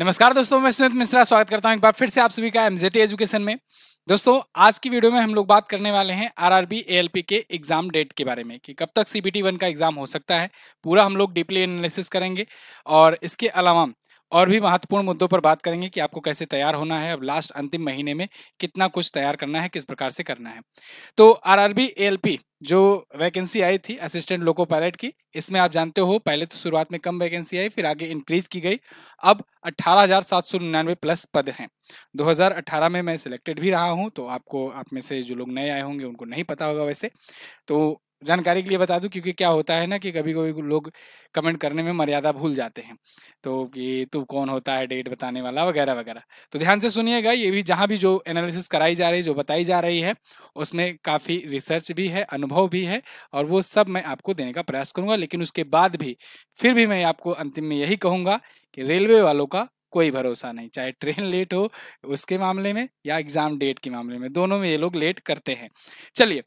नमस्कार दोस्तों मैं सुमित मिश्रा स्वागत करता हूं एक बार फिर से आप सभी का एमजेटी एजुकेशन में दोस्तों आज की वीडियो में हम लोग बात करने वाले हैं आरआरबी एएलपी के एग्जाम डेट के बारे में कि कब तक सीबीटी वन का एग्जाम हो सकता है पूरा हम लोग डीपली एनालिसिस करेंगे और इसके अलावा और भी महत्वपूर्ण मुद्दों पर बात करेंगे कि आपको कैसे तैयार होना है अब लास्ट अंतिम महीने में कितना कुछ तैयार करना है किस प्रकार से करना है तो आर एएलपी जो वैकेंसी आई थी असिस्टेंट लोको पायलट की इसमें आप जानते हो पहले तो शुरुआत में कम वैकेंसी आई फिर आगे इंक्रीज की गई अब 18,799 प्लस पद हैं 2018 में मैं सिलेक्टेड भी रहा हूं तो आपको आप में से जो लोग नए आए होंगे उनको नहीं पता होगा वैसे तो जानकारी के लिए बता दूं क्योंकि क्या होता है ना कि कभी कभी लोग कमेंट करने में मर्यादा भूल जाते हैं तो कि तू कौन होता है डेट बताने वाला वगैरह वगैरह तो ध्यान से सुनिएगा ये भी जहाँ भी जो एनालिसिस कराई जा रही है जो बताई जा रही है उसमें काफ़ी रिसर्च भी है अनुभव भी है और वो सब मैं आपको देने का प्रयास करूँगा लेकिन उसके बाद भी फिर भी मैं आपको अंतिम में यही कहूँगा कि रेलवे वालों का कोई भरोसा नहीं चाहे ट्रेन लेट हो उसके मामले में या एग्ज़ाम डेट के मामले में दोनों में ये लोग लेट करते हैं चलिए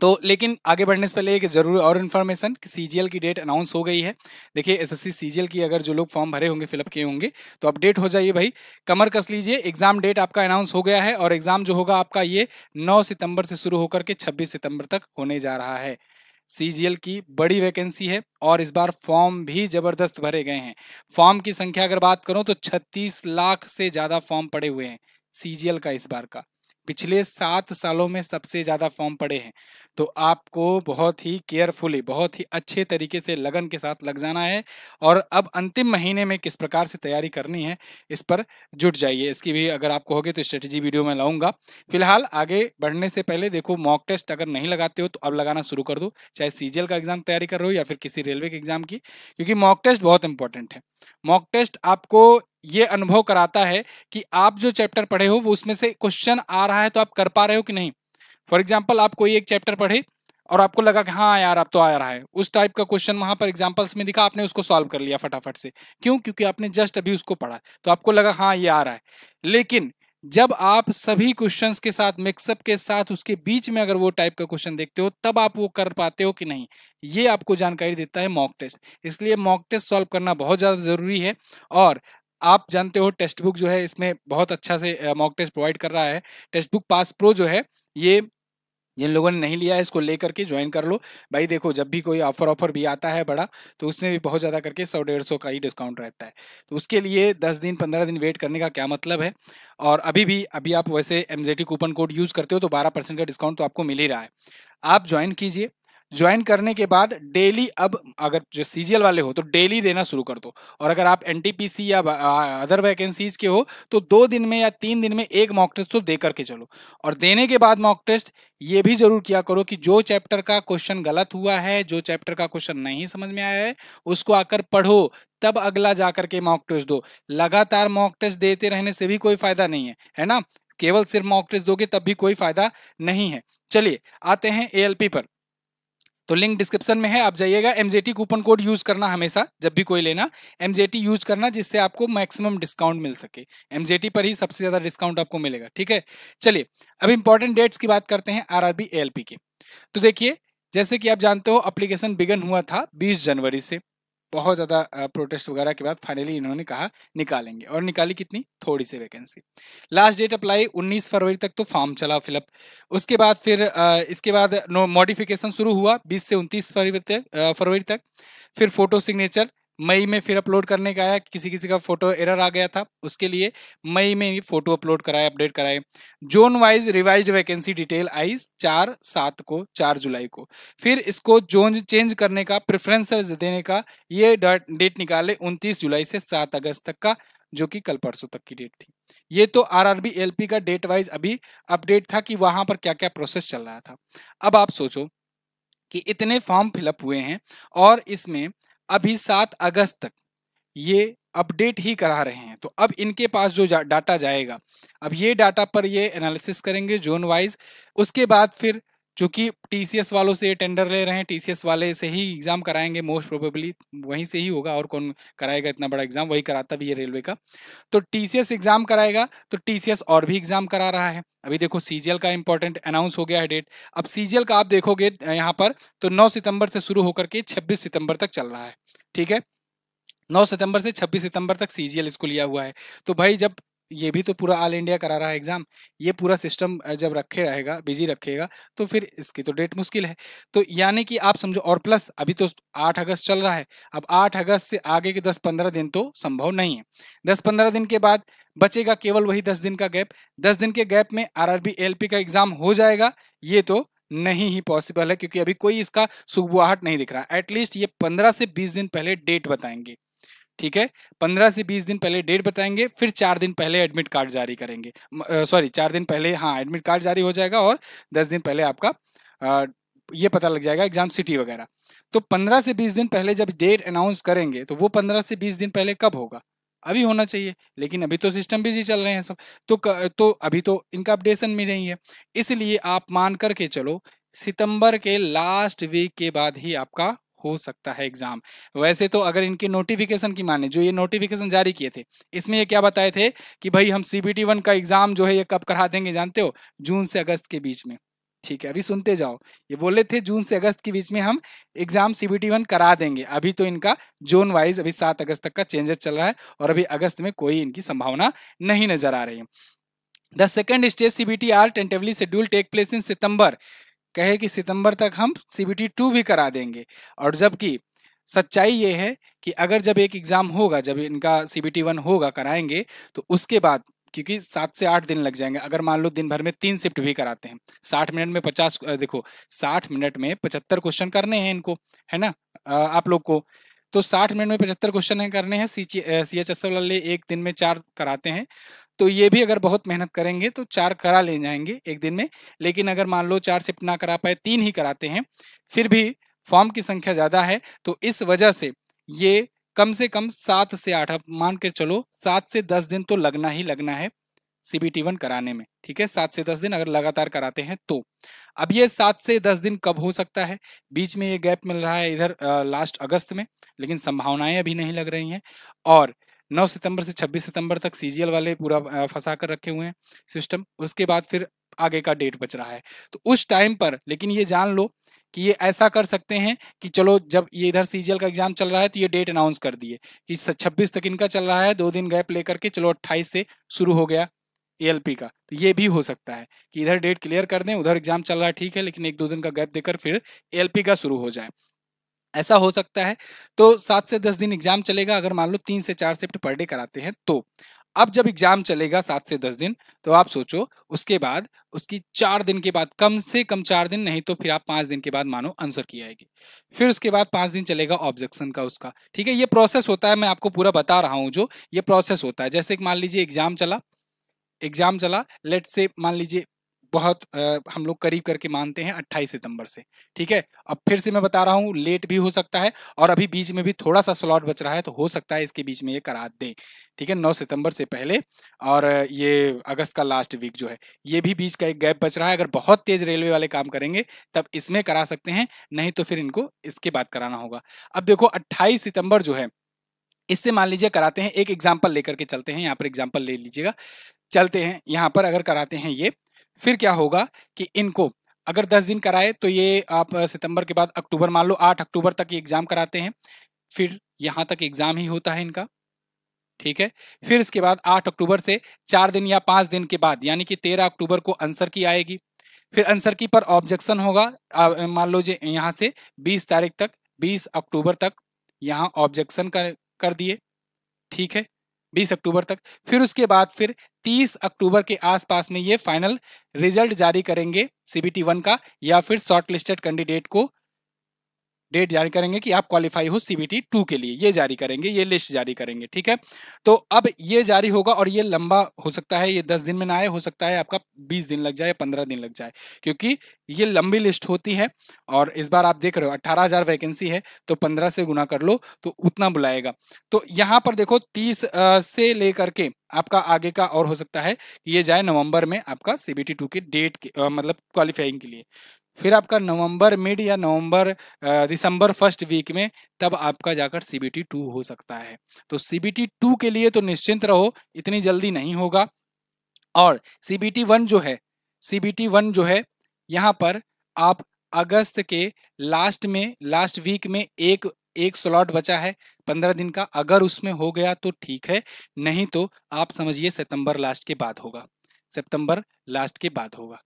तो लेकिन आगे बढ़ने से पहले एक जरूर और इन्फॉर्मेशन कि सीजीएल की डेट अनाउंस हो गई है देखिए एसएससी सीजीएल की अगर जो लोग फॉर्म भरे होंगे फिलअप किए होंगे तो अपडेट हो जाइए भाई कमर कस लीजिए एग्जाम डेट आपका अनाउंस हो गया है और एग्जाम जो होगा आपका ये 9 सितंबर से शुरू होकर के छब्बीस सितंबर तक होने जा रहा है सी की बड़ी वैकेंसी है और इस बार फॉर्म भी जबरदस्त भरे गए हैं फॉर्म की संख्या अगर बात करूँ तो छत्तीस लाख से ज्यादा फॉर्म पड़े हुए हैं सी का इस बार का पिछले सात सालों में सबसे ज़्यादा फॉर्म पड़े हैं तो आपको बहुत ही केयरफुली बहुत ही अच्छे तरीके से लगन के साथ लग जाना है और अब अंतिम महीने में किस प्रकार से तैयारी करनी है इस पर जुट जाइए इसकी भी अगर आप कहोगे तो स्ट्रेटजी वीडियो में लाऊंगा फिलहाल आगे बढ़ने से पहले देखो मॉक टेस्ट अगर नहीं लगाते हो तो अब लगाना शुरू कर दो चाहे सीजीएल का एग्जाम तैयारी कर रहे हो या फिर किसी रेलवे के एग्जाम की क्योंकि मॉक टेस्ट बहुत इंपॉर्टेंट है मॉक टेस्ट आपको ये अनुभव कराता है कि आप जो चैप्टर पढ़े हो वो उसमें से क्वेश्चन आ रहा है तो आप कर पा रहे हो कि नहीं फॉर एग्जाम्पल आप कोई एक चैप्टर पढ़े और आपको लगा कि हाँ यार अब तो आ रहा है उस टाइप का क्वेश्चन वहां पर एग्जाम्पल्स में दिखा आपने उसको सॉल्व कर लिया फटाफट से क्यों क्योंकि आपने जस्ट अभी उसको पढ़ा तो आपको लगा हाँ ये आ रहा है लेकिन जब आप सभी क्वेश्चंस के साथ मिक्सअप के साथ उसके बीच में अगर वो टाइप का क्वेश्चन देखते हो तब आप वो कर पाते हो कि नहीं ये आपको जानकारी देता है मॉक टेस्ट इसलिए मॉक टेस्ट सॉल्व करना बहुत ज़्यादा ज़रूरी है और आप जानते हो टेक्स्ट बुक जो है इसमें बहुत अच्छा से मॉक टेस्ट प्रोवाइड कर रहा है टेक्स्ट बुक पास प्रो जो है ये जिन लोगों ने नहीं लिया है इसको लेकर के ज्वाइन कर लो भाई देखो जब भी कोई ऑफर ऑफर भी आता है बड़ा तो उसमें भी बहुत ज़्यादा करके सौ डेढ़ सौ का ही डिस्काउंट रहता है तो उसके लिए दस दिन पंद्रह दिन वेट करने का क्या मतलब है और अभी भी अभी आप वैसे एम कूपन कोड यूज़ करते हो तो बारह परसेंट का डिस्काउंट तो आपको मिल ही रहा है आप ज्वाइन कीजिए ज्वाइन करने के बाद डेली अब अगर जो सीजीएल वाले हो तो डेली देना शुरू कर दो और अगर आप एनटीपीसी या अदर वैकेंसीज के हो तो दो दिन में या तीन दिन में एक मॉक टेस्ट तो दे करके चलो और देने के बाद मॉक टेस्ट ये भी जरूर किया करो कि जो चैप्टर का क्वेश्चन गलत हुआ है जो चैप्टर का क्वेश्चन नहीं समझ में आया है उसको आकर पढ़ो तब अगला जा करके मॉक टेस्ट दो लगातार मॉक टेस्ट देते रहने से भी कोई फायदा नहीं है है ना केवल सिर्फ मॉक टेस्ट दोगे तब भी कोई फायदा नहीं है चलिए आते हैं एएलपी पर तो लिंक डिस्क्रिप्शन में है आप जाइएगा एमजेटी कूपन कोड यूज करना हमेशा जब भी कोई लेना एमजेटी यूज करना जिससे आपको मैक्सिमम डिस्काउंट मिल सके एमजेटी पर ही सबसे ज्यादा डिस्काउंट आपको मिलेगा ठीक है चलिए अब इंपॉर्टेंट डेट्स की बात करते हैं आर आर के तो देखिए जैसे कि आप जानते हो अप्लीकेशन बिगन हुआ था बीस जनवरी से बहुत ज़्यादा प्रोटेस्ट वगैरह के बाद फाइनली इन्होंने कहा निकालेंगे और निकाली कितनी थोड़ी सी वैकेंसी लास्ट डेट अप्लाई 19 फरवरी तक तो फॉर्म चला फिलअप उसके बाद फिर इसके बाद नो मॉडिफिकेशन शुरू हुआ 20 से 29 फरवरी तक फरवरी तक फिर फोटो सिग्नेचर मई में फिर अपलोड करने का आया किसी किसी का फोटो एरर आ गया था उसके लिए मई में ही फोटो अपलोड कराए अपडेट कराए zone wise revise vacancy detail आई चार सात को चार जुलाई को फिर इसको जोन चेंज करने का प्रेफरेंस देने का ये डेट निकाले उनतीस जुलाई से सात अगस्त तक का जो कि कल परसों तक की डेट थी ये तो आरआरबी एलपी का डेट वाइज अभी अपडेट था कि वहां पर क्या क्या प्रोसेस चल रहा था अब आप सोचो कि इतने फॉर्म फिलअप हुए हैं और इसमें अभी सात अगस्त तक ये अपडेट ही करा रहे हैं तो अब इनके पास जो डाटा जाएगा अब ये डाटा पर ये एनालिसिस करेंगे जोन वाइज उसके बाद फिर चूंकि टीसीएस वालों से टेंडर ले रहे हैं टीसीएस वाले से ही एग्ज़ाम कराएंगे मोस्ट प्रोबेबली वहीं से ही होगा और कौन कराएगा इतना बड़ा एग्ज़ाम वही कराता भी है रेलवे का तो टीसीएस एग्ज़ाम कराएगा तो टीसीएस और भी एग्ज़ाम करा रहा है अभी देखो सीजीएल का इंपॉर्टेंट अनाउंस हो गया है डेट अब सीजीएल का आप देखोगे यहाँ पर तो नौ सितंबर से शुरू होकर के छब्बीस सितंबर तक चल रहा है ठीक है 9 सितंबर से 26 सितंबर तक सीजीएल इसको लिया हुआ है तो भाई जब ये भी तो पूरा ऑल इंडिया करा रहा है एग्जाम ये पूरा सिस्टम जब रखे रहेगा बिजी रखेगा तो फिर इसकी तो डेट मुश्किल है तो यानी कि आप समझो और प्लस अभी तो आठ अगस्त चल रहा है अब आठ अगस्त से आगे के दस पंद्रह दिन तो संभव नहीं है दस पंद्रह दिन के बाद बचेगा केवल वही दस दिन का गैप दस दिन के गैप में आर आर का एग्जाम हो जाएगा ये तो नहीं ही पॉसिबल है क्योंकि अभी कोई इसका सुगबुआहट नहीं दिख रहा एटलीस्ट ये पंद्रह से बीस दिन पहले डेट बताएंगे ठीक है पंद्रह से बीस दिन पहले डेट बताएंगे फिर चार दिन पहले एडमिट कार्ड जारी करेंगे सॉरी चार दिन पहले हाँ एडमिट कार्ड जारी हो जाएगा और दस दिन पहले आपका आ, ये पता लग जाएगा एग्जाम सिटी वगैरह तो पंद्रह से बीस दिन पहले जब डेट अनाउंस करेंगे तो वो पंद्रह से बीस दिन पहले कब होगा अभी होना चाहिए लेकिन अभी तो सिस्टम बिजी चल रहे हैं सब तो तो अभी तो इनका अपडेशन मिल नहीं है इसलिए आप मान करके चलो सितंबर के लास्ट वीक के बाद ही आपका हो सकता है एग्जाम वैसे तो अगर इनके नोटिफिकेशन की माने जो ये नोटिफिकेशन जारी किए थे इसमें ये क्या बताए थे कि भाई हम सी बी का एग्जाम जो है ये कब करा देंगे जानते हो जून से अगस्त के बीच में ठीक है अभी सुनते जाओ ये बोले थे जून से अगस्त के बीच में हम एग्जाम सीबीटी वन करा देंगे अभी तो इनका जोन वाइज अभी सात अगस्त तक का चेंजेस चल रहा है और अभी अगस्त में कोई इनकी संभावना नहीं नजर आ रही है the second stage CBT are tentatively schedule take place in September कहे कि सितंबर तक हम सी बी टू भी करा देंगे और जबकि सच्चाई ये है कि अगर जब एक एग्ज़ाम होगा जब इनका सी बी वन होगा कराएंगे तो उसके बाद क्योंकि सात से आठ दिन लग जाएंगे अगर मान लो दिन भर में तीन शिफ्ट भी कराते हैं साठ मिनट में पचास देखो साठ मिनट में पचहत्तर क्वेश्चन करने हैं इनको है ना आप लोग को तो साठ मिनट में पचहत्तर क्वेश्चन करने हैं सी सी एच एस वाले एक दिन में चार कराते हैं तो ये भी अगर बहुत मेहनत करेंगे तो चार करा ले जाएंगे एक दिन में लेकिन अगर मान लो चार शिफ्ट ना करा पाए तीन ही कराते हैं फिर भी फॉर्म की संख्या ज़्यादा है तो इस वजह से ये कम से कम सात से आठ मान के चलो सात से दस दिन तो लगना ही लगना है सीबीटी वन कराने में ठीक है सात से दस दिन अगर लगातार कराते हैं तो अब ये सात से दस दिन कब हो सकता है बीच में ये गैप मिल रहा है इधर आ, लास्ट अगस्त में लेकिन संभावनाएं अभी नहीं लग रही हैं और 9 सितंबर से 26 सितंबर तक सी वाले पूरा फंसा कर रखे हुए हैं सिस्टम उसके बाद फिर आगे का डेट बच रहा है तो उस टाइम पर लेकिन ये जान लो कि ये ऐसा कर सकते हैं कि चलो जब ये इधर सी का एग्जाम चल रहा है तो ये डेट अनाउंस कर दिए कि 26 तक इनका चल रहा है दो दिन गैप लेकर के चलो 28 से शुरू हो गया ए का तो ये भी हो सकता है कि इधर डेट क्लियर कर दें उधर एग्जाम चल रहा है ठीक है लेकिन एक दो दिन का गैप देकर फिर ए का शुरू हो जाए ऐसा हो सकता है तो सात से दस दिन एग्जाम चलेगा अगर मान लो तीन से चार शिफ्ट पर डे कराते हैं तो अब जब एग्जाम चलेगा सात से दस दिन तो आप सोचो उसके बाद उसकी चार दिन के बाद कम से कम चार दिन नहीं तो फिर आप पांच दिन के बाद मानो आंसर की आएगी फिर उसके बाद पांच दिन चलेगा ऑब्जेक्शन का उसका ठीक है ये प्रोसेस होता है मैं आपको पूरा बता रहा हूँ जो ये प्रोसेस होता है जैसे मान लीजिए एग्जाम चला एग्जाम चला लेट से मान लीजिए बहुत आ, हम लोग करीब करके मानते हैं 28 सितंबर से ठीक है अब फिर से मैं बता रहा हूँ लेट भी हो सकता है और अभी बीच में भी थोड़ा सा स्लॉट बच रहा है तो हो सकता है इसके बीच में ये करा दे ठीक है 9 सितंबर से पहले और ये अगस्त का लास्ट वीक जो है ये भी बीच का एक गैप बच रहा है अगर बहुत तेज रेलवे वाले काम करेंगे तब इसमें करा सकते हैं नहीं तो फिर इनको इसके बाद कराना होगा अब देखो अट्ठाईस सितंबर जो है इससे मान लीजिए कराते हैं एक एग्जाम्पल लेकर के चलते हैं यहाँ पर एग्जाम्पल ले लीजिएगा चलते हैं यहाँ पर अगर कराते हैं ये फिर क्या होगा कि इनको अगर दस दिन कराए तो ये आप सितंबर के बाद अक्टूबर मान लो आठ अक्टूबर तक एग्जाम कराते हैं फिर यहाँ तक एग्जाम ही होता है इनका ठीक है फिर इसके बाद आठ अक्टूबर से चार दिन या पाँच दिन के बाद यानी कि तेरह अक्टूबर को आंसर की आएगी फिर आंसर की पर ऑब्जेक्शन होगा मान लो जी यहाँ से बीस तारीख तक बीस अक्टूबर तक यहाँ ऑब्जेक्शन कर कर दिए ठीक है बीस अक्टूबर तक फिर उसके बाद फिर तीस अक्टूबर के आसपास में ये फाइनल रिजल्ट जारी करेंगे सीबीटी वन का या फिर शॉर्ट लिस्टेड कैंडिडेट को डेट जारी करेंगे कि आप क्वालिफाई हो सीबीटी टू के लिए ये जारी करेंगे ये लिस्ट जारी करेंगे ठीक है तो अब ये जारी होगा और ये लंबा हो सकता है ये दस दिन में ना आए हो सकता है आपका बीस दिन लग जाए पंद्रह दिन लग जाए क्योंकि ये लंबी लिस्ट होती है और इस बार आप देख रहे हो अट्ठारह हजार वैकेंसी है तो पंद्रह से गुना कर लो तो उतना बुलाएगा तो यहाँ पर देखो तीस से लेकर के आपका आगे का और हो सकता है ये जाए नवंबर में आपका सीबीटी टू के डेट के मतलब क्वालिफाइंग के लिए फिर आपका नवंबर मिड या नवंबर दिसंबर फर्स्ट वीक में तब आपका जाकर सी बी टू हो सकता है तो सी बी टी टू के लिए तो निश्चिंत रहो इतनी जल्दी नहीं होगा और सी बी टी वन जो है सी बी टी वन जो है यहाँ पर आप अगस्त के लास्ट में लास्ट वीक में एक एक स्लॉट बचा है पंद्रह दिन का अगर उसमें हो गया तो ठीक है नहीं तो आप समझिए सितंबर लास्ट के बाद होगा सितंबर लास्ट के बाद होगा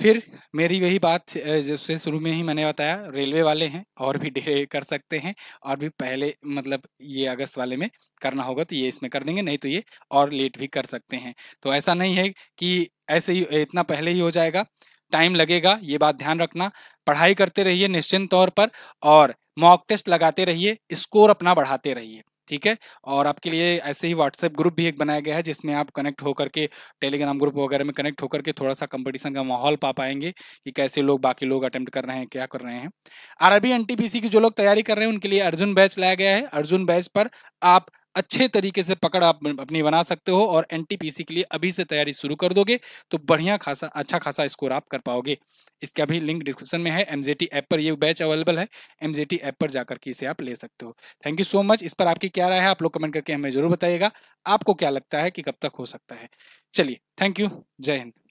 फिर मेरी वही बात जैसे शुरू में ही मैंने बताया रेलवे वाले हैं और भी डिले कर सकते हैं और भी पहले मतलब ये अगस्त वाले में करना होगा तो ये इसमें कर देंगे नहीं तो ये और लेट भी कर सकते हैं तो ऐसा नहीं है कि ऐसे ही इतना पहले ही हो जाएगा टाइम लगेगा ये बात ध्यान रखना पढ़ाई करते रहिए निश्चिंत तौर पर और मॉक टेस्ट लगाते रहिए स्कोर अपना बढ़ाते रहिए ठीक है और आपके लिए ऐसे ही व्हाट्सएप ग्रुप भी एक बनाया गया है जिसमें आप कनेक्ट होकर के टेलीग्राम ग्रुप वगैरह में कनेक्ट होकर के थोड़ा सा कंपटीशन का माहौल पा पाएंगे कि कैसे लोग बाकी लोग अटेम्प्ट कर रहे हैं क्या कर रहे हैं आरबी एनटीपीसी की जो लोग तैयारी कर रहे हैं उनके लिए अर्जुन बैच लाया गया है अर्जुन बैच पर आप अच्छे तरीके से पकड़ आप अपनी बना सकते हो और एन के लिए अभी से तैयारी शुरू कर दोगे तो बढ़िया खासा अच्छा खासा स्कोर आप कर पाओगे इसका भी लिंक डिस्क्रिप्शन में है एमजेटी ऐप पर ये बैच अवेलेबल है टी ऐप पर जाकर के इसे आप ले सकते हो थैंक यू सो मच इस पर आपकी क्या राय है आप लोग कमेंट करके हमें जरूर बताइएगा आपको क्या लगता है कि कब तक हो सकता है चलिए थैंक यू जय हिंद